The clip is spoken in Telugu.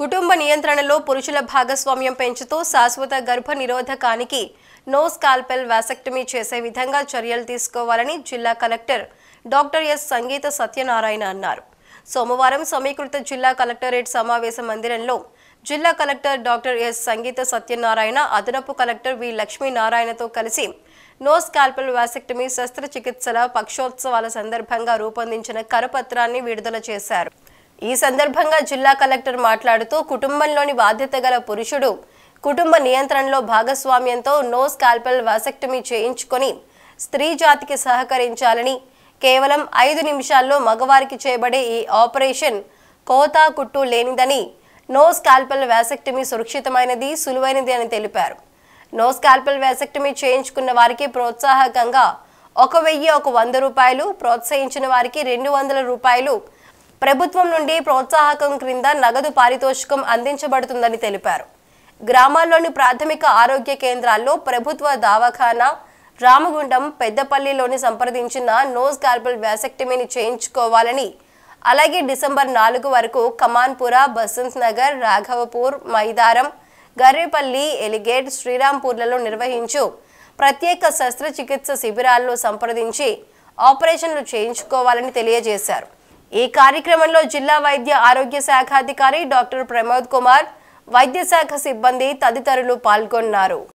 కుటుంబ నియంత్రణలో పురుషుల భాగస్వామ్యం పెంచుతూ శాశ్వత గర్భ నిరోధకానికి నోస్ కాల్పెల్ వ్యాసెక్టమీ చేసే విధంగా చర్యలు తీసుకోవాలని జిల్లా collector doctor S Sangeetha Satyanarayana అన్నారు సోమవారం సమీకృత జిల్లా కలెక్టరేట్ సమావేశ మందిరంలో జిల్లా collector doctor S Sangeetha Satyanarayana అదనపు కలెక్టర్ వి లక్ష్మీనారాయణతో కలిసి నోస్ కాల్పెల్ వ్యాసెక్టమీ శస్త్రచికిత్సల పక్షోత్సవాల సందర్భంగా రూపొందించిన కరపత్రాన్ని విడుదల చేశారు ఈ సందర్భంగా జిల్లా కలెక్టర్ మాట్లాడుతూ కుటుంబంలోని బాధ్యత గల పురుషుడు కుటుంబ నియంత్రణలో భాగస్వామ్యంతో నో స్కాల్పల్ వాసెక్టమీ చేయించుకొని స్త్రీ జాతికి సహకరించాలని కేవలం ఐదు నిమిషాల్లో మగవారికి చేయబడే ఈ ఆపరేషన్ కోతా కుట్టు లేనిదని నో స్కాల్పల్ వ్యాసెక్టమీ సురక్షితమైనది సులువైనది అని తెలిపారు నో స్కాల్పల్ వ్యాసెక్టమీ చేయించుకున్న వారికి ప్రోత్సాహకంగా ఒక వెయ్యి ఒక వంద రూపాయలు ప్రోత్సహించిన వారికి రెండు వందల రూపాయలు ప్రభుత్వం నుండి ప్రోత్సాహకం క్రింద నగదు పారితోషికం అందించబడుతుందని తెలిపారు గ్రామాల్లోని ప్రాథమిక ఆరోగ్య కేంద్రాల్లో ప్రభుత్వ దవాఖానా రామగుండం పెద్దపల్లిలోని సంప్రదించిన నోస్ కార్బల్ వ్యాసెక్టమీని చేయించుకోవాలని అలాగే డిసెంబర్ నాలుగు వరకు కమాన్పుర బసంత్ నగర్ రాఘవపూర్ మైదారం గర్రేపల్లి ఎలిగేట్ శ్రీరాంపూర్లలో నిర్వహించు ప్రత్యేక శస్త్రచికిత్స శిబిరాల్లో సంప్రదించి ఆపరేషన్లు చేయించుకోవాలని తెలియజేశారు ఈ కార్యక్రమంలో జిల్లా వైద్య ఆరోగ్య శాఖాధికారి డాక్టర్ ప్రమోద్ కుమార్ వైద్య శాఖ సిబ్బంది తదితరులు పాల్గొన్నారు